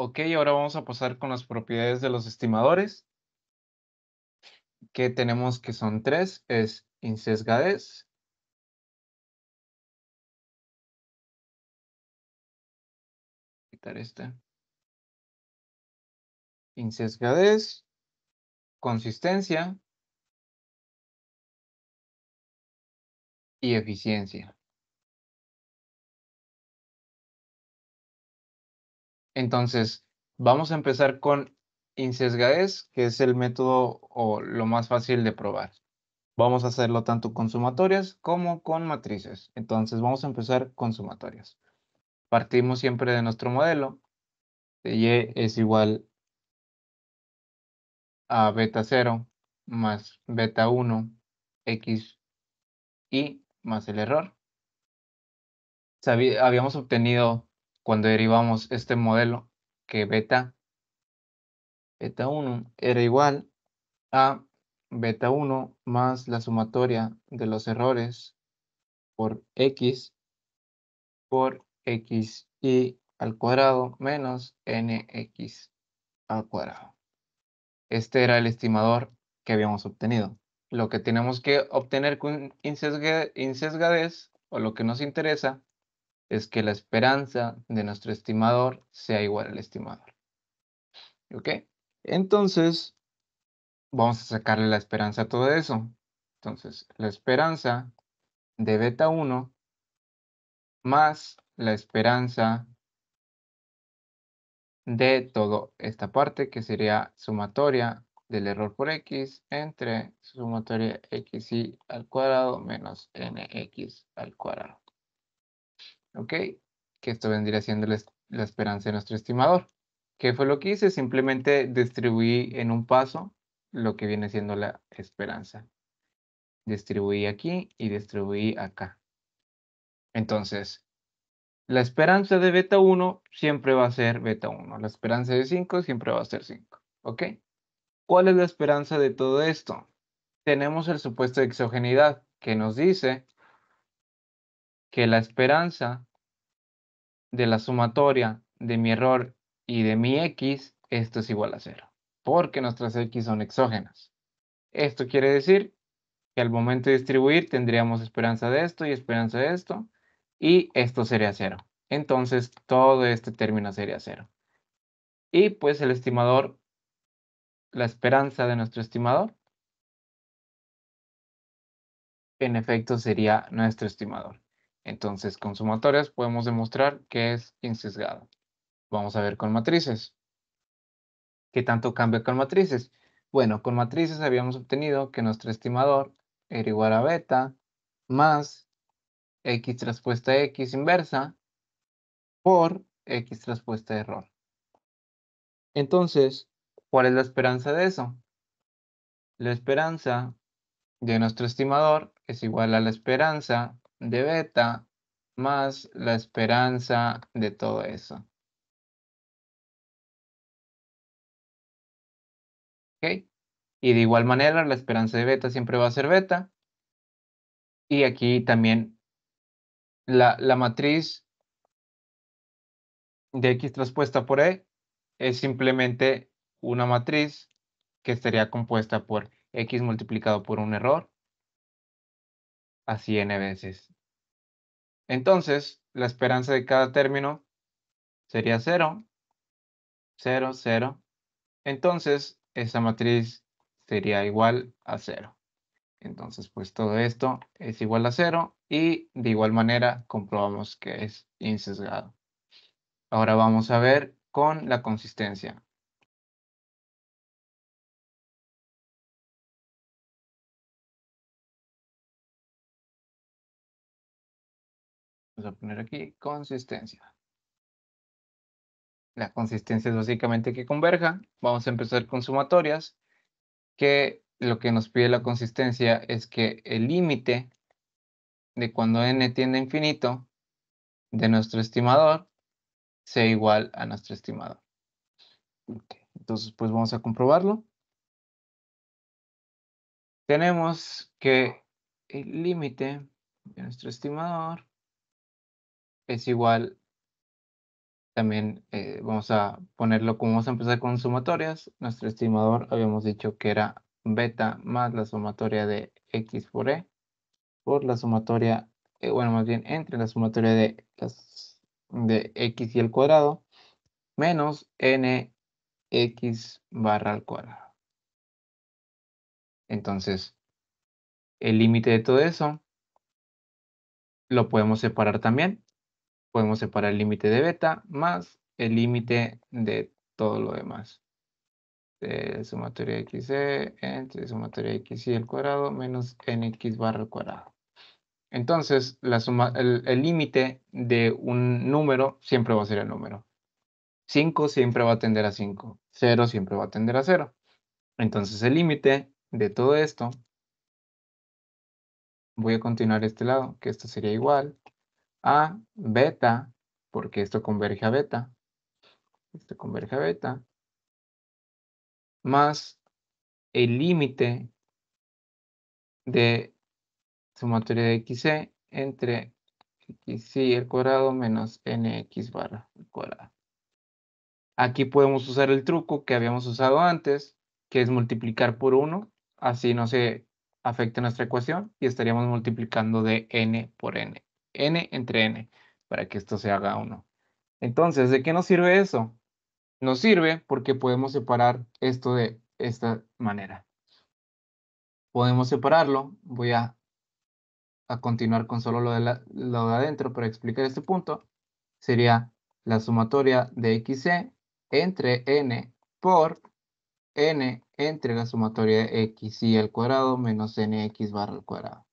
Ok, ahora vamos a pasar con las propiedades de los estimadores que tenemos que son tres, es incesgadez. quitar esta. Incesgadez. consistencia y eficiencia. Entonces, vamos a empezar con incesgadez, que es el método o lo más fácil de probar. Vamos a hacerlo tanto con sumatorias como con matrices. Entonces, vamos a empezar con sumatorias. Partimos siempre de nuestro modelo. De y es igual a beta 0 más beta 1 x y más el error. Habíamos obtenido cuando derivamos este modelo que beta, beta 1 era igual a beta 1 más la sumatoria de los errores por x por x y al cuadrado menos nx al cuadrado. Este era el estimador que habíamos obtenido. Lo que tenemos que obtener con insesgadez, o lo que nos interesa, es que la esperanza de nuestro estimador sea igual al estimador. ¿Ok? Entonces, vamos a sacarle la esperanza a todo eso. Entonces, la esperanza de beta 1 más la esperanza de toda esta parte que sería sumatoria del error por x entre sumatoria xy al cuadrado menos nx al cuadrado. ¿ok? Que esto vendría siendo la, esperanza de nuestro estimador. ¿Qué fue lo que hice? Simplemente distribuí en un paso lo que viene siendo la esperanza. Distribuí aquí y distribuí acá. Entonces, la esperanza de beta 1 siempre va a ser beta 1. La esperanza de 5 siempre va a ser 5. ¿Ok? ¿Cuál es la esperanza de todo esto? Tenemos el supuesto de exogenidad que nos dice que la esperanza de la sumatoria de mi error y de mi x, esto es igual a cero, porque nuestras x son exógenas. Esto quiere decir que al momento de distribuir tendríamos esperanza de esto y esperanza de esto, y esto sería cero. Entonces todo este término sería cero. Y pues el estimador, la esperanza de nuestro estimador, en efecto sería nuestro estimador. Entonces, con sumatorias podemos demostrar que es insesgada. Vamos a ver con matrices. ¿Qué tanto cambia con matrices? Bueno, con matrices habíamos obtenido que nuestro estimador era igual a beta más x traspuesta x inversa por x traspuesta error. Entonces, ¿cuál es la esperanza de eso? La esperanza de nuestro estimador es igual a la esperanza de beta más la esperanza de todo eso. Y de igual manera, la esperanza de beta siempre va a ser beta. Y aquí también la, la matriz de X traspuesta por E es simplemente una matriz que estaría compuesta por X multiplicado por un error a 100 veces. Entonces, la esperanza de cada término sería 0, 0, 0. Entonces, esa matriz sería igual a 0. Entonces, pues todo esto es igual a 0 y de igual manera comprobamos que es insesgado. Ahora vamos a ver con la consistencia. Vamos a poner aquí consistencia. La consistencia es básicamente que converja. Vamos a empezar con sumatorias, que lo que nos pide la consistencia es que el límite de cuando n tiende a infinito de nuestro estimador sea igual a nuestro estimador. Entonces, pues vamos a comprobarlo. Tenemos que el límite de nuestro estimador es igual, también eh, vamos a ponerlo como vamos a empezar con sumatorias. Nuestro estimador habíamos dicho que era beta más la sumatoria de x por e por la sumatoria, eh, bueno, más bien entre la sumatoria de, de x y el cuadrado menos nx barra al cuadrado. Entonces, el límite de todo eso lo podemos separar también podemos separar el límite de beta más el límite de todo lo demás. De eh, sumatoria de xc entre sumatoria de xy al cuadrado menos nx barra al cuadrado. Entonces, la suma, el límite de un número siempre va a ser el número. 5 siempre va a tender a 5. 0 siempre va a tender a 0. Entonces, el límite de todo esto, voy a continuar este lado, que esto sería igual a beta, porque esto converge a beta. Esto converge a beta. Más el límite de sumatoria de xc entre y al cuadrado menos nx barra al cuadrado. Aquí podemos usar el truco que habíamos usado antes, que es multiplicar por 1, así no se afecta nuestra ecuación y estaríamos multiplicando de n por n n entre n, para que esto se haga 1. Entonces, ¿de qué nos sirve eso? Nos sirve porque podemos separar esto de esta manera. Podemos separarlo. Voy a, continuar con solo lo de, la, de adentro para explicar este punto. Sería la sumatoria de xc e entre n por n entre la sumatoria de x al cuadrado menos nx barra al cuadrado.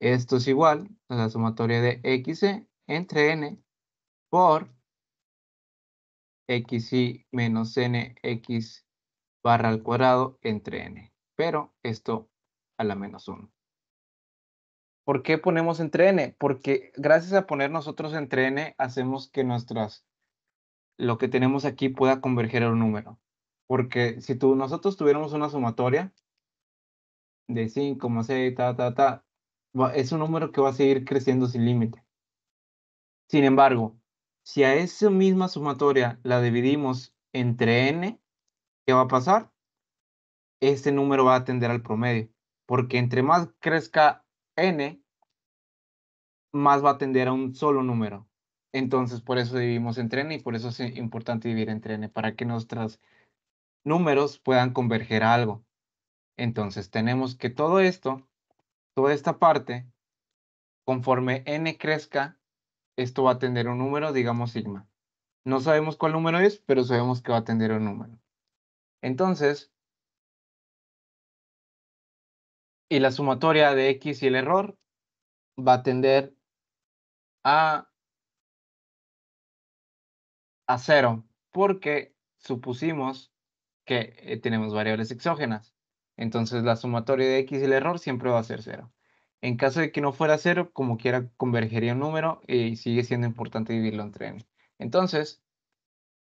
Esto es igual a la sumatoria de xc entre n por y menos nx barra al cuadrado entre n. Pero esto a la menos 1. ¿Por qué ponemos entre n? Porque gracias a poner nosotros entre n hacemos que nuestras lo que tenemos aquí pueda converger a un número. Porque si tú, nosotros tuviéramos una sumatoria de 5, 6, ta, ta, ta, es un número que va a seguir creciendo sin límite. Sin embargo, si a esa misma sumatoria la dividimos entre n, ¿qué va a pasar? Este número va a tender al promedio, porque entre más crezca n, más va a tender a un solo número. Entonces, por eso dividimos entre n y por eso es importante dividir entre n, para que nuestros números puedan converger a algo. Entonces, tenemos que todo esto toda esta parte, conforme n crezca, esto va a tener un número, digamos sigma. No sabemos cuál número es, pero sabemos que va a tener un número. Entonces, y la sumatoria de x y el error va a tender a a cero porque supusimos que eh, tenemos variables exógenas. Entonces la sumatoria de x y el error siempre va a ser cero. En caso de que no fuera cero, como quiera, convergería un número eh, y sigue siendo importante dividirlo entre n. Entonces,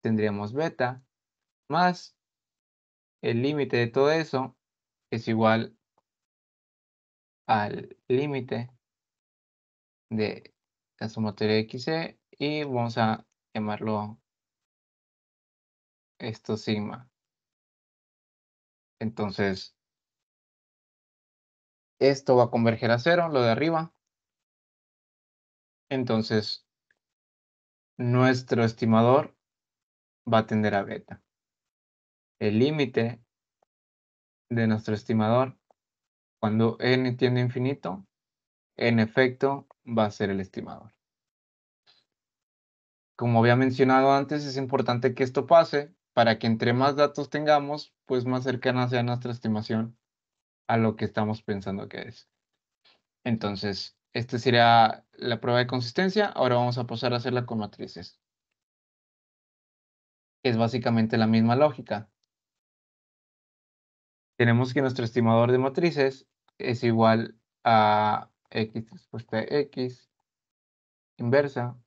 tendríamos beta más el límite de todo eso es igual al límite de la sumatoria de X e, y vamos a llamarlo esto sigma. Entonces, esto va a converger a cero, lo de arriba. Entonces, nuestro estimador va a tender a beta. El límite de nuestro estimador, cuando n tiende a infinito, en efecto va a ser el estimador. Como había mencionado antes, es importante que esto pase para que entre más datos tengamos, pues más cercana sea nuestra estimación a lo que estamos pensando que es. Entonces, esta sería la prueba de consistencia. Ahora vamos a pasar a hacerla con matrices. Es básicamente la misma lógica. Tenemos que nuestro estimador de matrices es igual a x x inversa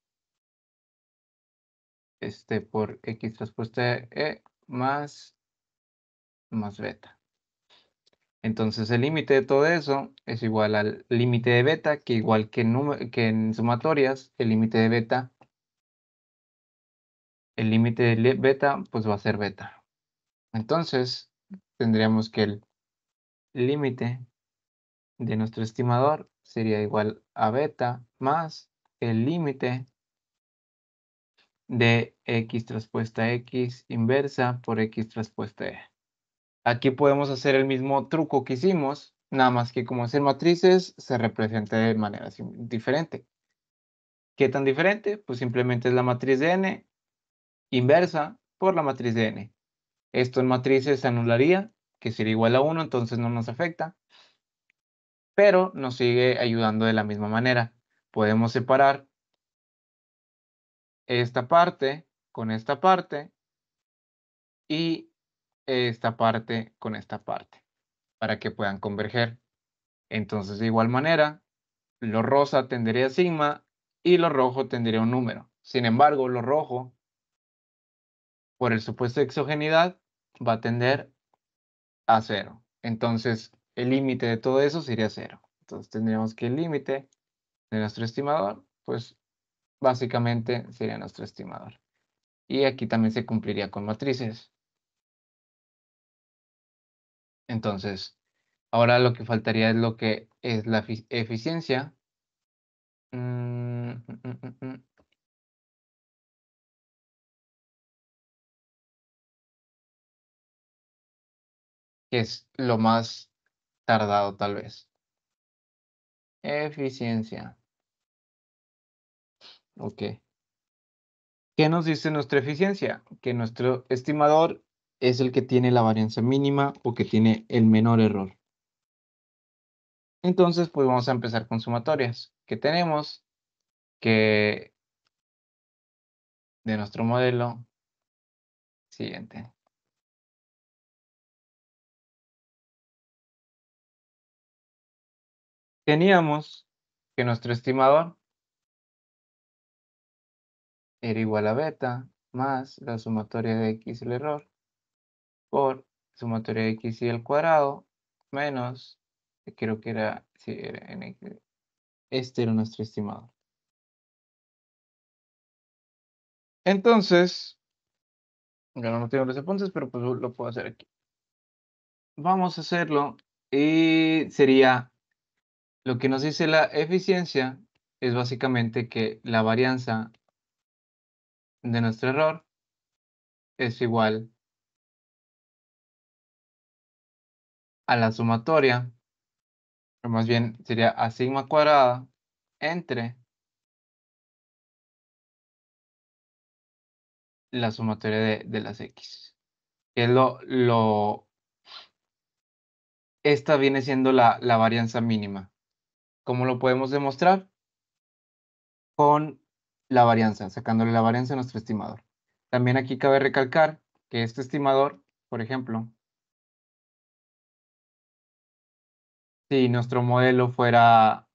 este por x respuesta e más más beta. Entonces el límite de todo eso es igual al límite de beta, que igual que en, sumatorias, el límite de beta, el límite de beta pues va a ser beta. Entonces tendríamos que el límite de nuestro estimador sería igual a beta más el límite de x traspuesta x inversa por x traspuesta e. Aquí podemos hacer el mismo truco que hicimos, nada más que como hacer matrices se representa de manera diferente. ¿Qué tan diferente? Pues simplemente es la matriz de n inversa por la matriz de n. Esto en matrices se anularía, que sería igual a 1, entonces no nos afecta. Pero nos sigue ayudando de la misma manera. Podemos separar esta parte con esta parte y esta parte con esta parte para que puedan converger. Entonces, de igual manera, lo rosa tendría sigma y lo rojo tendría un número. Sin embargo, lo rojo, por el supuesto de exogenidad, va a tender a cero. Entonces, el límite de todo eso sería cero. Entonces, tendríamos que el límite de nuestro estimador, pues básicamente sería nuestro estimador. Y aquí también se cumpliría con matrices. Entonces, ahora lo que faltaría es lo que es la eficiencia. Mm, mm, mm, que es lo más tardado tal vez. Eficiencia. Ok. ¿Qué nos dice nuestra eficiencia? Que nuestro estimador es el que tiene la varianza mínima o que tiene el menor error. Entonces, pues vamos a empezar con sumatorias. Que tenemos que de nuestro modelo siguiente. Teníamos que nuestro estimador era igual a beta más la sumatoria de x el error por sumatoria de x y al cuadrado menos, creo que era, era Este era nuestro estimador. Entonces, ya no tengo los apuntes, pero pues lo puedo hacer aquí. Vamos a hacerlo y sería lo que nos dice la eficiencia es básicamente que la varianza de nuestro error es igual a la sumatoria, o más bien sería a sigma cuadrada entre la sumatoria de, las x. Que es lo, lo, esta viene siendo la, la varianza mínima. ¿Cómo lo podemos demostrar? Con la varianza, sacándole la varianza a nuestro estimador. También aquí cabe recalcar que este estimador, por ejemplo, si nuestro modelo fuera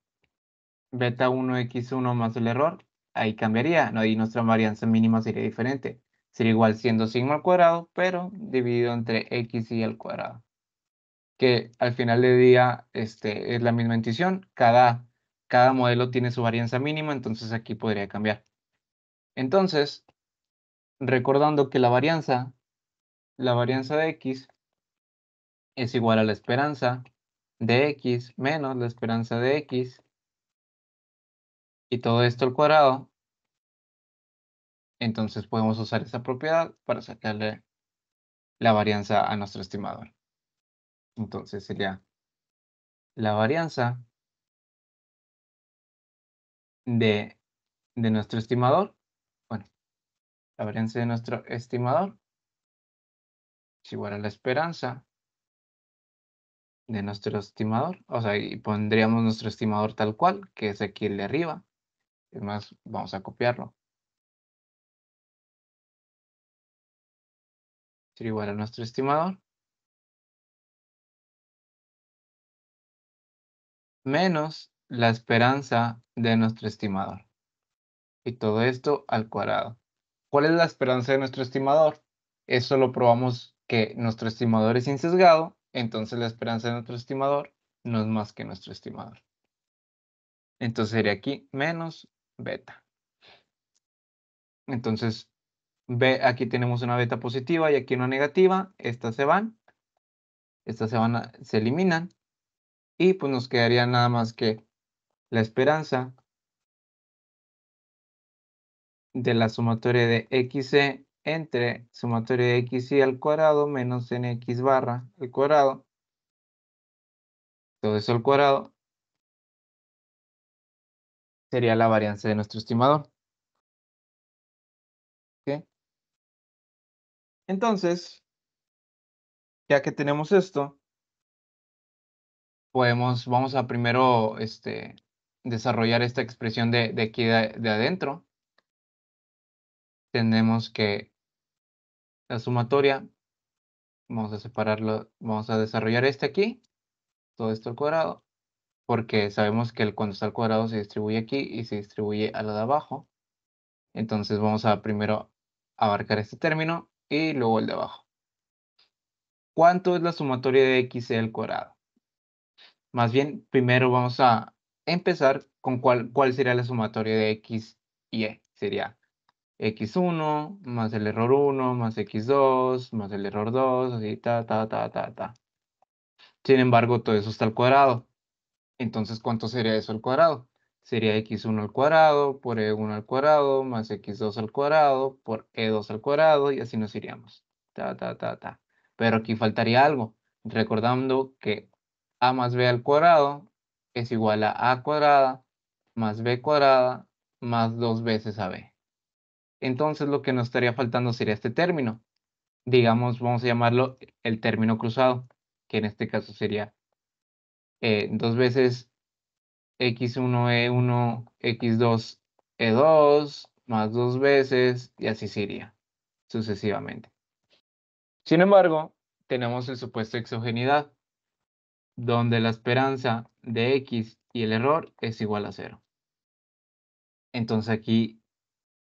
beta 1x1 más el error, ahí cambiaría, ¿no? Y nuestra varianza mínima sería diferente. Sería igual siendo sigma al cuadrado, pero dividido entre x y al cuadrado. Que al final del día este, es la misma intuición. Cada, cada modelo tiene su varianza mínima, entonces aquí podría cambiar. Entonces, recordando que la varianza, la varianza de x es igual a la esperanza de x menos la esperanza de x y todo esto al cuadrado, entonces podemos usar esa propiedad para sacarle la varianza a nuestro estimador. Entonces sería la varianza de, de nuestro estimador, bueno, la varianza de nuestro estimador es igual a la esperanza de nuestro estimador, o sea, y pondríamos nuestro estimador tal cual, que es aquí el de arriba. Es más, vamos a copiarlo. igual a nuestro estimador. Menos la esperanza de nuestro estimador. Y todo esto al cuadrado. ¿Cuál es la esperanza de nuestro estimador? Eso lo probamos que nuestro estimador es insesgado entonces la esperanza de nuestro estimador no es más que nuestro estimador. Entonces sería aquí menos beta. Entonces, aquí tenemos una beta positiva y aquí una negativa. Estas se van. Estas se van, se eliminan. Y pues nos quedaría nada más que la esperanza de la sumatoria de XC entre sumatoria de x y al cuadrado menos nx barra al cuadrado. Todo eso al cuadrado sería la varianza de nuestro estimador. Entonces, ya que tenemos esto, podemos, vamos a primero este, desarrollar esta expresión de, aquí de, de adentro. Tenemos que la sumatoria, vamos a separarlo, vamos a desarrollar este aquí, todo esto al cuadrado, porque sabemos que cuando está al cuadrado se distribuye aquí y se distribuye a lo de abajo. Entonces vamos a primero abarcar este término y luego el de abajo. ¿Cuánto es la sumatoria de x al cuadrado? Más bien, primero vamos a empezar con cuál, cuál sería la sumatoria de x y e. Sería x1 más el error 1 más x2 más el error 2, así ta, ta, ta, ta, ta. Sin embargo, todo eso está al cuadrado. Entonces, ¿cuánto sería eso al cuadrado? Sería x1 al cuadrado por e1 al cuadrado más x2 al cuadrado por e2 al cuadrado y así nos iríamos. Ta, ta, ta, ta. Pero aquí faltaría algo, recordando que a más b al cuadrado es igual a a cuadrada más b cuadrada más dos veces a b. Entonces lo que nos estaría faltando sería este término. Digamos, vamos a llamarlo el término cruzado, que en este caso sería eh, dos veces x1e1, x2 e2, más dos veces, y así sería sucesivamente. Sin embargo, tenemos el supuesto de exogenidad, donde la esperanza de x y el error es igual a cero. Entonces aquí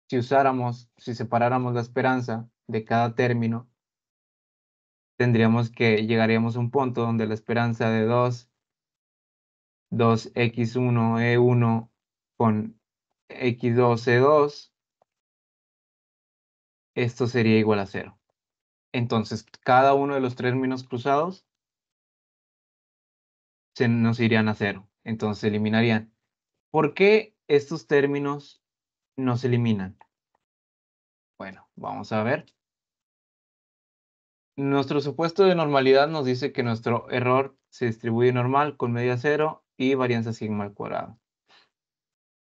si usáramos, si separáramos la esperanza de cada término, tendríamos que llegaríamos a un punto donde la esperanza de 2, 2x1e1 e con x2e2, e esto sería igual a 0. Entonces, cada uno de los términos cruzados se nos irían a 0. Entonces, se eliminarían. ¿Por qué estos términos nos se eliminan. Bueno, vamos a ver. Nuestro supuesto de normalidad nos dice que nuestro error se distribuye normal con media cero y varianza sigma al cuadrado.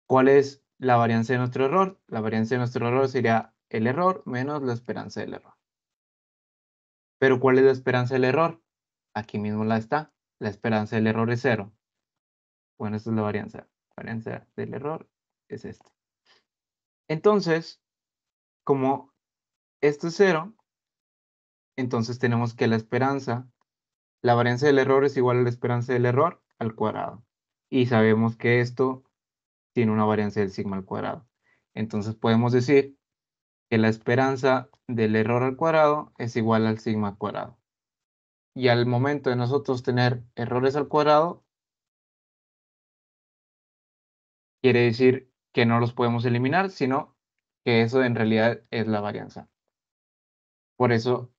¿Cuál es la varianza de nuestro error? La varianza de nuestro error sería el error menos la esperanza del error. Pero ¿cuál es la esperanza del error? Aquí mismo la está. La esperanza del error es cero. Bueno, esta es la varianza. La varianza del error es esta. Entonces, como esto es cero, entonces tenemos que la esperanza, la varianza del error es igual a la esperanza del error al cuadrado. Y sabemos que esto tiene una varianza del sigma al cuadrado. Entonces podemos decir que la esperanza del error al cuadrado es igual al sigma al cuadrado. Y al momento de nosotros tener errores al cuadrado, quiere decir que no los podemos eliminar, sino que eso en realidad es la varianza. Por eso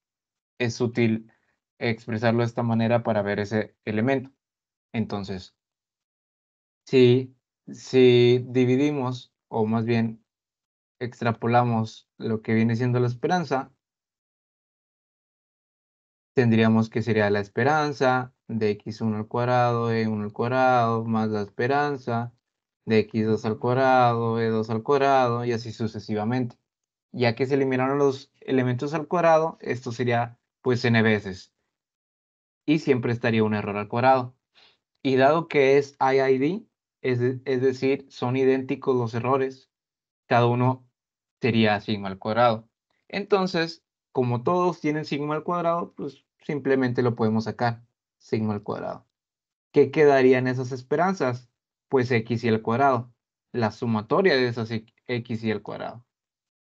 es útil expresarlo de esta manera para ver ese elemento. Entonces, si, si dividimos, o más bien extrapolamos lo que viene siendo la esperanza, tendríamos que sería la esperanza de x1 al cuadrado, e1 al cuadrado, más la esperanza, de x2 al cuadrado, b2 al cuadrado y así sucesivamente. Ya que se eliminaron los elementos al cuadrado, esto sería pues n veces. Y siempre estaría un error al cuadrado. Y dado que es IID, es, decir, son idénticos los errores, cada uno sería sigma al cuadrado. Entonces, como todos tienen sigma al cuadrado, pues simplemente lo podemos sacar, sigma al cuadrado. ¿Qué quedarían esas esperanzas? pues x y al cuadrado, la sumatoria de esas x y al cuadrado.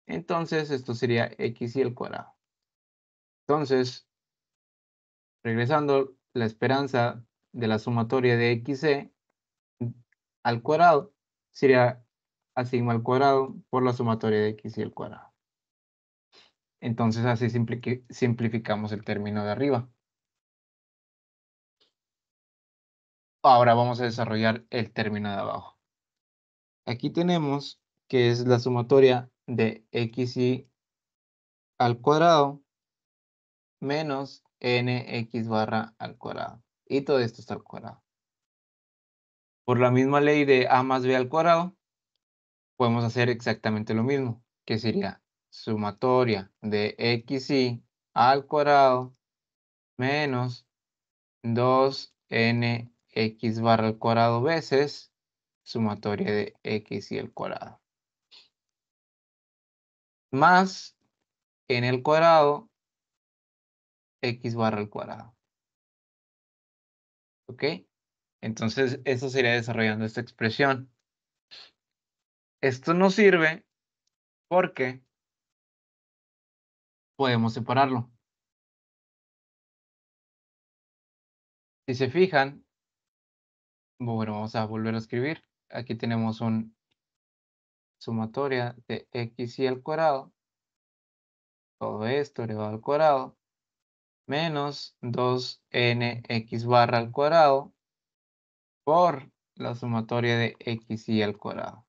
Entonces, esto sería x y al cuadrado. Entonces, regresando, la esperanza de la sumatoria de x e al cuadrado sería a sigma al cuadrado por la sumatoria de x y al cuadrado. Entonces así simplificamos el término de arriba. Ahora vamos a desarrollar el término de abajo. Aquí tenemos que es la sumatoria de xy al cuadrado menos nx barra al cuadrado. Y todo esto está al cuadrado. Por la misma ley de a más b al cuadrado, podemos hacer exactamente lo mismo, que sería sumatoria de xy al cuadrado menos 2 n x barra al cuadrado veces sumatoria de x y el cuadrado. Más en el cuadrado x barra al cuadrado. ¿Ok? Entonces, eso sería desarrollando esta expresión. Esto no sirve porque podemos separarlo. Si se fijan, bueno, vamos a volver a escribir. Aquí tenemos una sumatoria de x y al cuadrado. Todo esto elevado al cuadrado. Menos 2nx barra al cuadrado por la sumatoria de x y al cuadrado.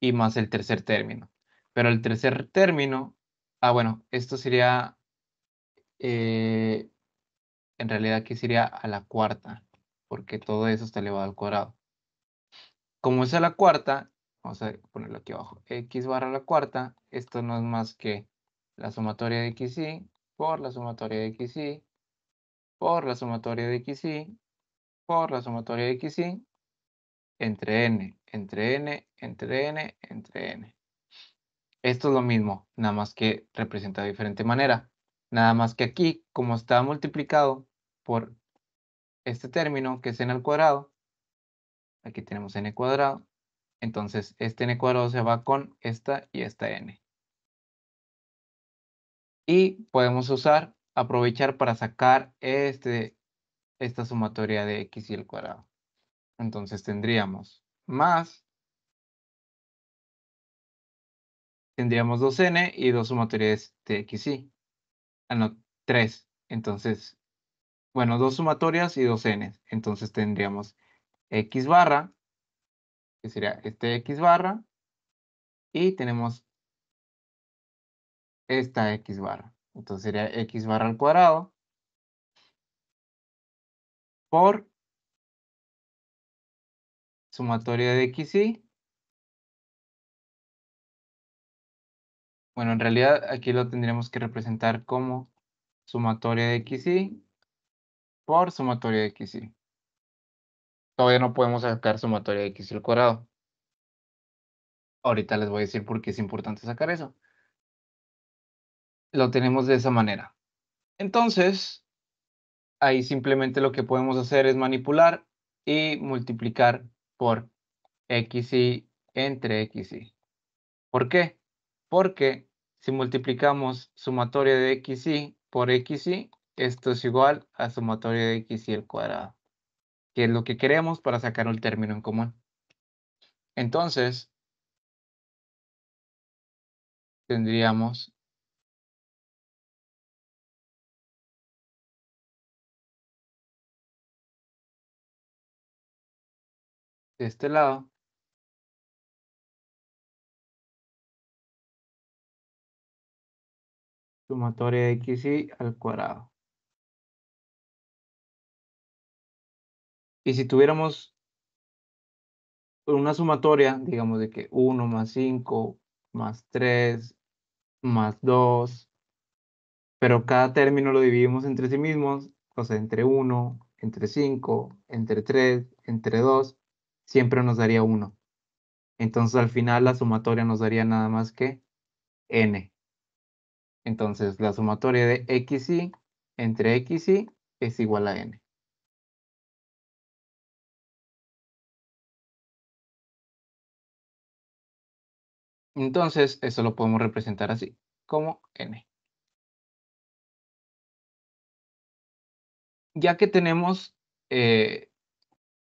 Y más el tercer término. Pero el tercer término, ah bueno, esto sería, eh, en realidad aquí sería a la cuarta porque todo eso está elevado al cuadrado. Como es a la cuarta, vamos a ponerlo aquí abajo, x barra a la cuarta, esto no es más que la sumatoria de xy por la sumatoria de xy por la sumatoria de xy por la sumatoria de xy entre n, entre n, entre n, entre n. Esto es lo mismo, nada más que representa de diferente manera. Nada más que aquí, como está multiplicado por este término, que es n al cuadrado, aquí tenemos n cuadrado, entonces este n cuadrado se va con esta y esta n. Y podemos usar, aprovechar para sacar este, esta sumatoria de x y el cuadrado. Entonces tendríamos más, tendríamos 2n y dos sumatorias de x y, ah no, 3. Entonces bueno, dos sumatorias y dos n. Entonces tendríamos x barra, que sería este x barra, y tenemos esta x barra. Entonces sería x barra al cuadrado por sumatoria de xy. Bueno, en realidad aquí lo tendríamos que representar como sumatoria de xy por sumatoria de xy. Todavía no podemos sacar sumatoria de xy al cuadrado. Ahorita les voy a decir por qué es importante sacar eso. Lo tenemos de esa manera. Entonces, ahí simplemente lo que podemos hacer es manipular y multiplicar por xy entre xy. ¿Por qué? Porque si multiplicamos sumatoria de xy por xy, esto es igual a sumatoria de x y al cuadrado, que es lo que queremos para sacar el término en común. Entonces, tendríamos de este lado sumatoria de x y al cuadrado. Y si tuviéramos una sumatoria, digamos de que 1 más 5 más 3 más 2, pero cada término lo dividimos entre sí mismos, o sea, entre 1, entre 5, entre 3, entre 2, siempre nos daría 1. Entonces al final la sumatoria nos daría nada más que n. Entonces la sumatoria de xy entre x y es igual a n. Entonces, eso lo podemos representar así, como n. Ya que tenemos eh,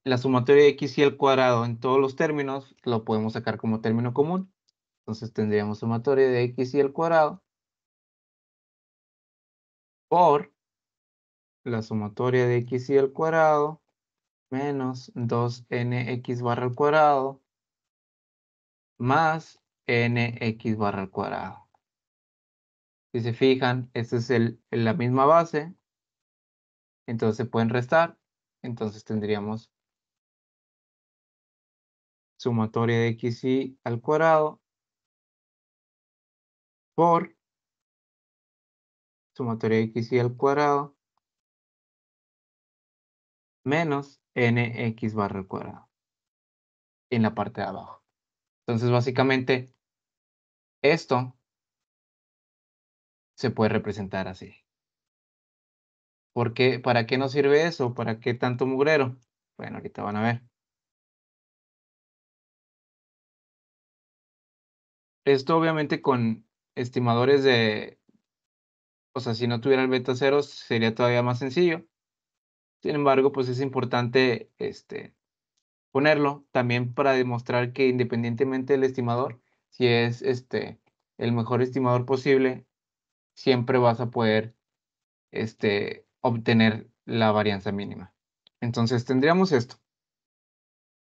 la sumatoria de x y el cuadrado en todos los términos, lo podemos sacar como término común. Entonces tendríamos sumatoria de x y el cuadrado por la sumatoria de x y el cuadrado menos 2nx barra al cuadrado más nx barra al cuadrado. Si se fijan, esta es el, la misma base. Entonces se pueden restar. Entonces tendríamos sumatoria de xy al cuadrado por sumatoria de xy al cuadrado menos nx barra al cuadrado en la parte de abajo. Entonces, básicamente, esto se puede representar así. ¿Por qué? ¿Para qué nos sirve eso? ¿Para qué tanto mugrero? Bueno, ahorita van a ver. Esto obviamente con estimadores de... O sea, si no tuviera el beta cero sería todavía más sencillo. Sin embargo, pues es importante este, ponerlo también para demostrar que independientemente del estimador, si es este, el mejor estimador posible, siempre vas a poder este, obtener la varianza mínima. Entonces tendríamos esto.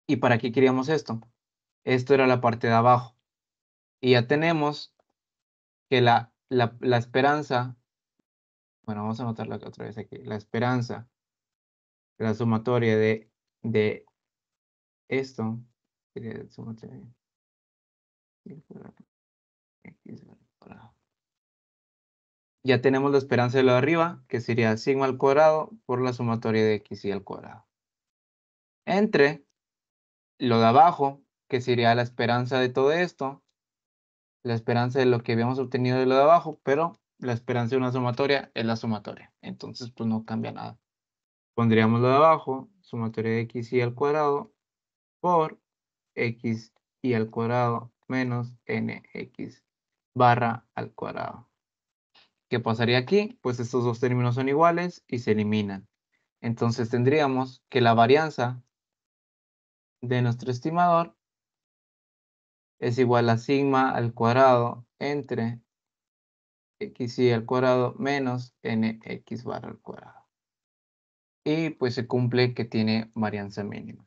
¿Y para qué queríamos esto? Esto era la parte de abajo. Y ya tenemos que la, la, esperanza, bueno, vamos a anotarlo otra vez aquí, la esperanza, la sumatoria de, de esto, ya tenemos la esperanza de lo de arriba, que sería sigma al cuadrado por la sumatoria de x y al cuadrado. Entre lo de abajo, que sería la esperanza de todo esto, la esperanza de lo que habíamos obtenido de lo de abajo, pero la esperanza de una sumatoria es la sumatoria. Entonces, pues no cambia nada. Pondríamos lo de abajo, sumatoria de x y al cuadrado por x y al cuadrado menos nx barra al cuadrado. ¿Qué pasaría aquí? Pues estos dos términos son iguales y se eliminan. Entonces tendríamos que la varianza de nuestro estimador es igual a sigma al cuadrado entre xy al cuadrado menos nx barra al cuadrado. Y pues se cumple que tiene varianza mínima.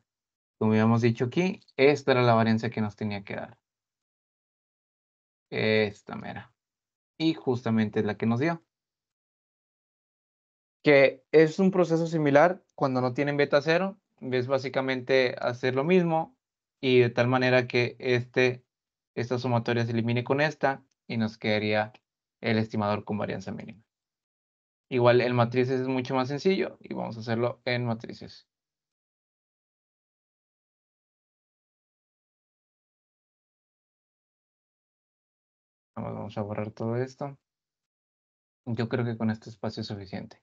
Como habíamos dicho aquí, esta era la varianza que nos tenía que dar. Esta mera. Y justamente es la que nos dio. Que es un proceso similar cuando no tienen beta cero. Es básicamente hacer lo mismo y de tal manera que este, esta sumatoria se elimine con esta y nos quedaría el estimador con varianza mínima. Igual el matrices es mucho más sencillo y vamos a hacerlo en matrices. vamos a borrar todo esto. Yo creo que con este espacio es suficiente.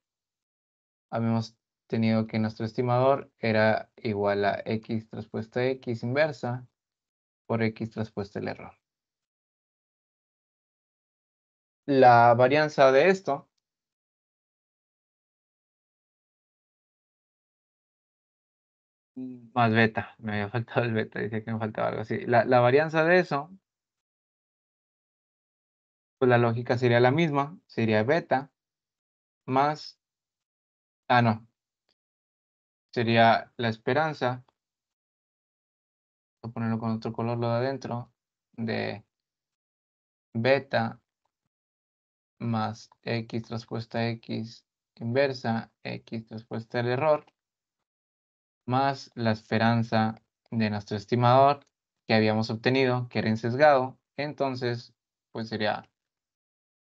Habíamos tenido que nuestro estimador era igual a x traspuesta x inversa por x traspuesta el error. La varianza de esto más beta, me había faltado el beta, Dice que me faltaba algo así. la varianza de eso pues la lógica sería la misma, sería beta más, ah, no, sería la esperanza, voy a ponerlo con otro color lo de adentro, de beta más x transpuesta x inversa, x traspuesta el error, más la esperanza de nuestro estimador que habíamos obtenido, que era en sesgado, entonces pues sería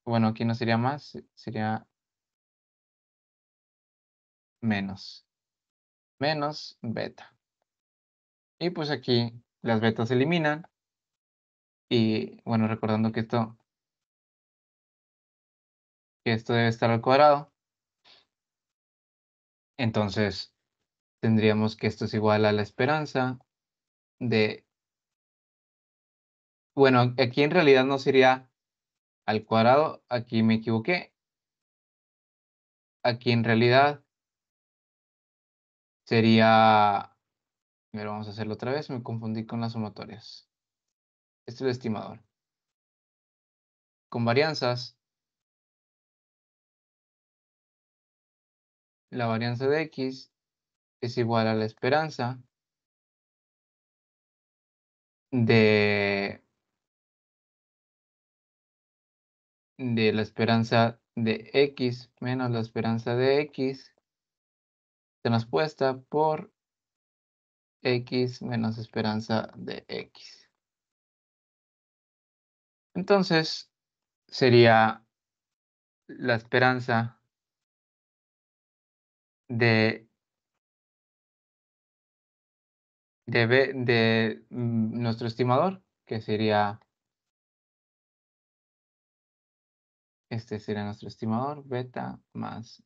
bueno, aquí no sería más, sería menos. Menos beta. Y pues aquí las betas se eliminan. Y bueno, recordando que esto, que esto debe estar al cuadrado. Entonces, tendríamos que esto es igual a la esperanza de... Bueno, aquí en realidad no sería al cuadrado, aquí me equivoqué. Aquí en realidad sería... Pero vamos a hacerlo otra vez, me confundí con las sumatorias. Este es el estimador. Con varianzas, la varianza de x es igual a la esperanza de de la esperanza de x menos la esperanza de x transpuesta por x menos esperanza de x. Entonces, sería la esperanza de, de, de, de mm, nuestro estimador, que sería Este será nuestro estimador beta más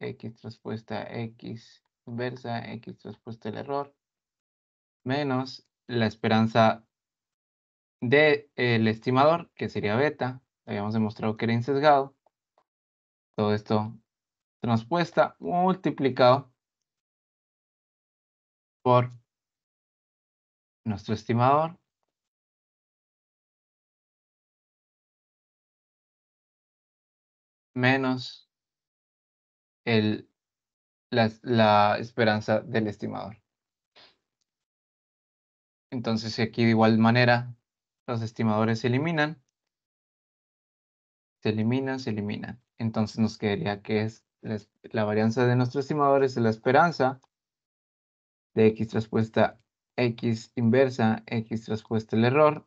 x transpuesta, x inversa, x transpuesta el error, menos la esperanza del el estimador, que sería beta. Habíamos demostrado que era insesgado. Todo esto transpuesta multiplicado por nuestro estimador menos el, la, esperanza del estimador. Entonces aquí de igual manera los estimadores se eliminan, se eliminan, se eliminan. Entonces nos quedaría que es la, varianza de nuestro estimadores es la esperanza de x traspuesta x inversa, x traspuesta el error,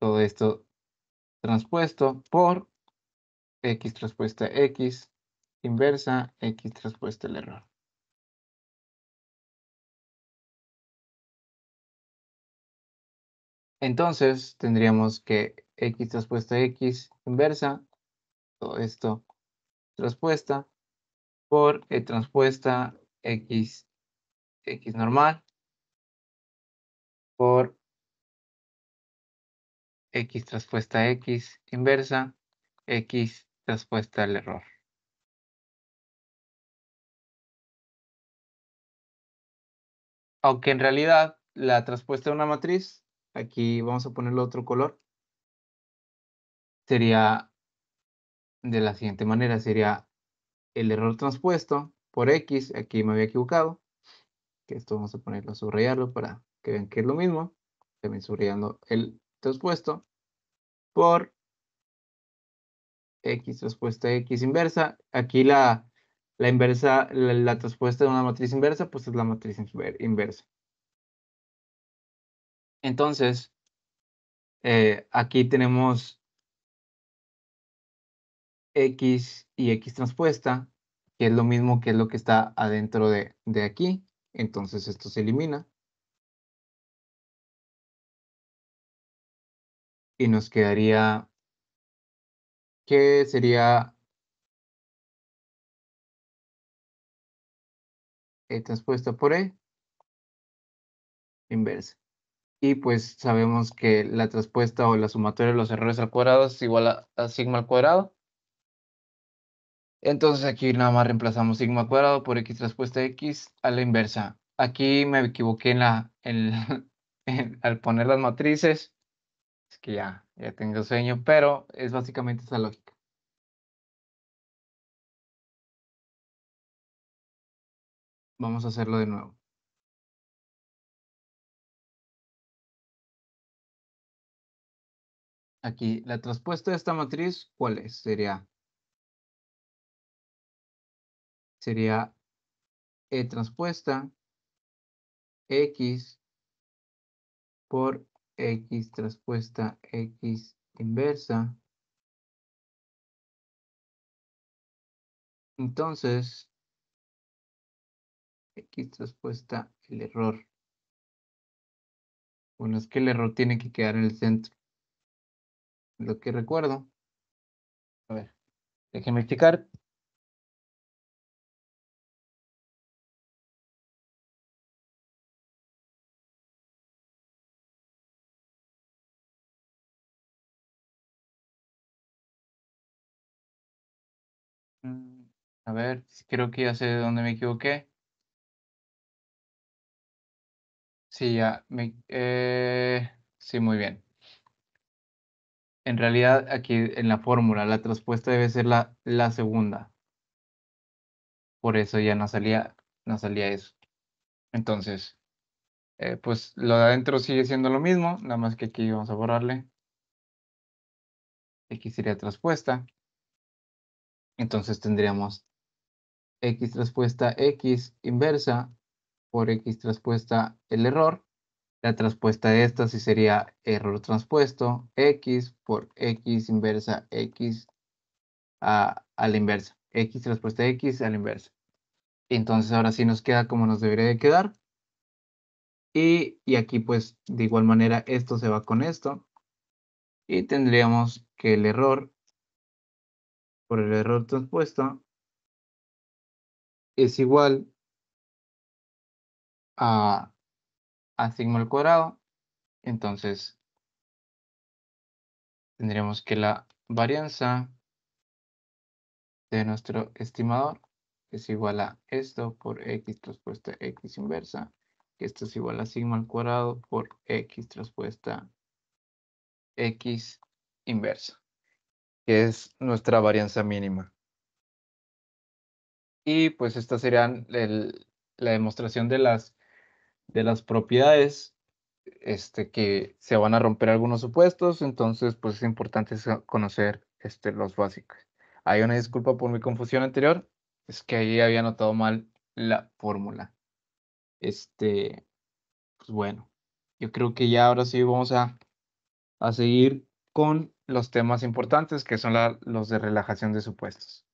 todo esto transpuesto por X transpuesta X inversa X transpuesta el error. Entonces tendríamos que X transpuesta X inversa, todo esto transpuesta por E transpuesta X, X normal por X transpuesta X inversa, X Transpuesta al error. Aunque en realidad la transpuesta de una matriz, aquí vamos a ponerle otro color, sería de la siguiente manera, sería el error transpuesto por X, aquí me había equivocado, que esto vamos a ponerlo, subrayarlo para que vean que es lo mismo, también subrayando el transpuesto, por X, respuesta X inversa. Aquí la, la inversa, la, transpuesta de una matriz inversa, pues es la matriz inversa. Entonces, eh, aquí tenemos X y X transpuesta, que es lo mismo que es lo que está adentro de, de aquí. Entonces esto se elimina. Y nos quedaría que sería E eh, transpuesta por E inversa. Y pues sabemos que la transpuesta o la sumatoria de los errores al cuadrado es igual a, sigma al cuadrado. Entonces aquí nada más reemplazamos sigma al cuadrado por x transpuesta x a la inversa. Aquí me equivoqué en la, al poner las matrices. Es que ya ya tengo sueño, pero es básicamente esa lógica. Vamos a hacerlo de nuevo. Aquí, la transpuesta de esta matriz, ¿cuál es? Sería, sería E transpuesta X por x traspuesta x inversa. Entonces, x traspuesta el error. Bueno, es que el error tiene que quedar en el centro. Lo que recuerdo. A ver, déjenme checar. Mm, a ver, creo que ya sé dónde me equivoqué. Sí, ya. Me, eh, sí, muy bien. En realidad, aquí en la fórmula, la traspuesta debe ser la, segunda. Por eso ya no salía, no salía eso. Entonces, eh, pues lo de adentro sigue siendo lo mismo, nada más que aquí vamos a borrarle. X sería traspuesta. Entonces tendríamos X traspuesta X inversa por X transpuesta el error. La transpuesta de esta sí sería error transpuesto X por X inversa X a, la inversa. X traspuesta X a la inversa. Entonces ahora sí nos queda como nos debería de quedar. y, aquí pues de igual manera esto se va con esto. Y tendríamos que el error por el error transpuesto es igual a, sigma al cuadrado. Entonces, tendríamos que la varianza de nuestro estimador es igual a esto por x transpuesta x inversa. esto es igual a sigma al cuadrado por x transpuesta x inversa que es nuestra varianza mínima. Y pues estas serían la demostración de las, de las propiedades este, que se van a romper algunos supuestos, entonces pues es importante conocer este, los básicos. Hay una disculpa por mi confusión anterior, es que ahí había anotado mal la fórmula. Este, pues bueno, yo creo que ya ahora sí vamos a seguir con los temas importantes que son los de relajación de supuestos.